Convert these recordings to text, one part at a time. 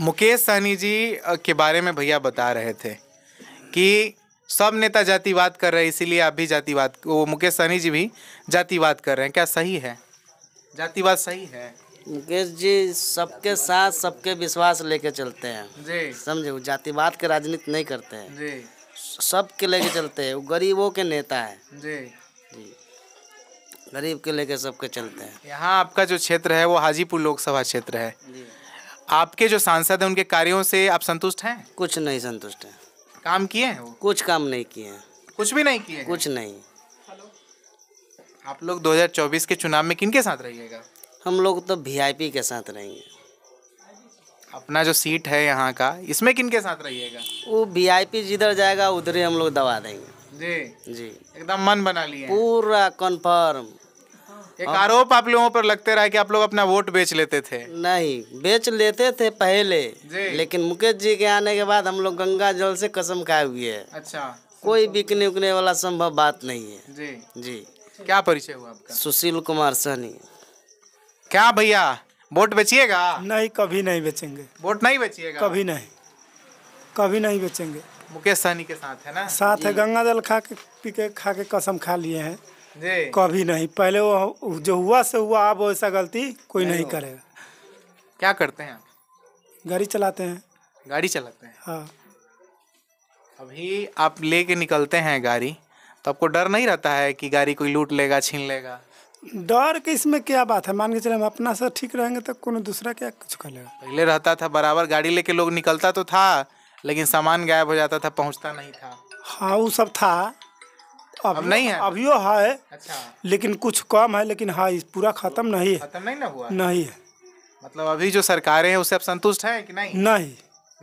मुकेश सहनी जी के बारे में भैया बता रहे थे कि सब नेता जातिवाद कर रहे हैं इसीलिए आप भी जातिवाद वो मुकेश सहनी जी भी जातिवाद कर रहे हैं क्या सही है जातिवाद सही है मुकेश जी सबके साथ सबके विश्वास लेके चलते हैं जी समझे वो जातिवाद के राजनीति नहीं करते हैं जी सबके लेके चलते हैं वो गरीबों के नेता है जी जी गरीब के लेके सबके चलते हैं यहाँ आपका जो क्षेत्र है वो हाजीपुर लोकसभा क्षेत्र है जी आपके जो सांसद हैं उनके कार्यों से आप संतुष्ट हैं कुछ नहीं संतुष्ट हैं काम किए हैं कुछ काम नहीं किए हैं कुछ भी नहीं किए कुछ नहीं आप लोग 2024 के चुनाव में किनके साथ रहिएगा हम लोग तो वीआईपी के साथ रहेंगे अपना जो सीट है यहाँ का इसमें किनके साथ रहिएगा वो वीआईपी जिधर जाएगा उधर ही हम लोग दबा देंगे जी जी एकदम मन बना लिया पूरा कन्फर्म एक आरोप आप लोगों पर लगते रहा कि आप लोग अपना वोट बेच लेते थे नहीं बेच लेते थे पहले लेकिन मुकेश जी के आने के बाद हम लोग गंगा जल से कसम खाए हुए है अच्छा कोई बिकने उकने वाला संभव बात नहीं है जी जी क्या परिचय हुआ आपका सुशील कुमार सहनी क्या भैया वोट बेचिएगा नहीं कभी नहीं बेचेंगे वोट नहीं बेचिएगा कभी नहीं कभी नहीं बेचेंगे मुकेश सहनी के साथ है ना साथ है गंगा जल खा के पी के खा के कसम खा लिए हैं कभी नहीं पहले वो जो हुआ से हुआ अब ऐसा गलती कोई नहीं, नहीं करेगा क्या करते हैं गाड़ी चलाते हैं गाड़ी चलाते हैं हाँ अभी आप ले के निकलते हैं गाड़ी तो आपको डर नहीं रहता है कि गाड़ी कोई लूट लेगा छीन लेगा डर के इसमें क्या बात है मान के चले हम अपना सर ठीक रहेंगे तो कोई दूसरा क्या कुछ कर लेगा पहले रहता था बराबर गाड़ी लेके लोग निकलता तो था लेकिन सामान गायब हो जाता था पहुंचता नहीं था हाँ वो सब था अब नहीं है अभी है अच्छा लेकिन कुछ कम है लेकिन हाँ पूरा खत्म नहीं है खत्म नहीं ना हुआ नहीं है मतलब अभी जो सरकारें हैं उससे अब संतुष्ट हैं कि नहीं नहीं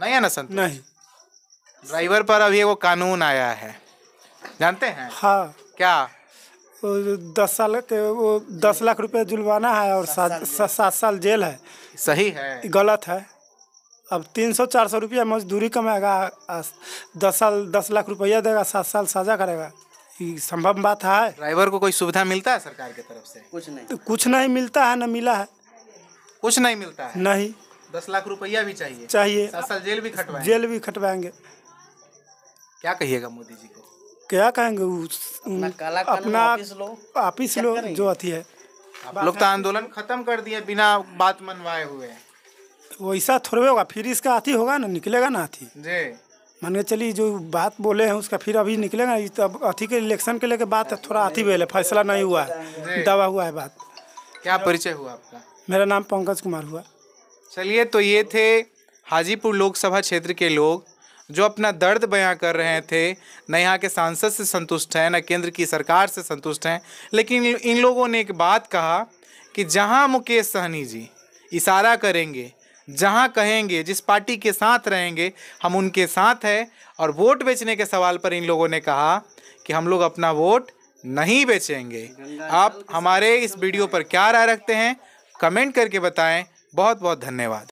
नहीं है ना संतुष्ट नहीं ड्राइवर पर अभी वो कानून आया है जानते हैं हाँ क्या दस साल के वो दस लाख रुपए जुलवाना है और सात साल जेल है सही है गलत है अब तीन सौ चार सौ रुपया मजदूरी कमाएगा दस साल दस लाख रुपया देगा सात साल सजा करेगा संभव बात है ड्राइवर को कोई सुविधा मिलता है सरकार की तरफ से कुछ नहीं तो कुछ नहीं मिलता है न मिला है कुछ नहीं मिलता है नहीं दस लाख रुपया भी चाहिए चाहिए जेल भी खटवाएंगे जेल भी खटवाएंगे क्या कहिएगा मोदी जी को क्या कहेंगे उस अपना आपिस लो जो अथी है लोग तो आंदोलन खत्म कर दिए बिना बात मनवाए हुए तो वैसा थोड़े होगा फिर इसका अथी होगा ना निकलेगा ना अथी जी मान के चलिए जो बात बोले हैं उसका फिर अभी निकलेगा ये तो अथी के इलेक्शन के लेके बात थोड़ा अथी बेल है फैसला नहीं हुआ है दबा हुआ है बात क्या परिचय हुआ आपका मेरा नाम पंकज कुमार हुआ चलिए तो ये थे हाजीपुर लोकसभा क्षेत्र के लोग जो अपना दर्द बयां कर रहे थे न यहाँ के सांसद से संतुष्ट हैं न केंद्र की सरकार से संतुष्ट हैं लेकिन इन लोगों ने एक बात कहा कि जहाँ मुकेश सहनी जी इशारा करेंगे जहां कहेंगे जिस पार्टी के साथ रहेंगे हम उनके साथ है और वोट बेचने के सवाल पर इन लोगों ने कहा कि हम लोग अपना वोट नहीं बेचेंगे आप हमारे इस वीडियो पर क्या राय रखते हैं कमेंट करके बताएं बहुत बहुत धन्यवाद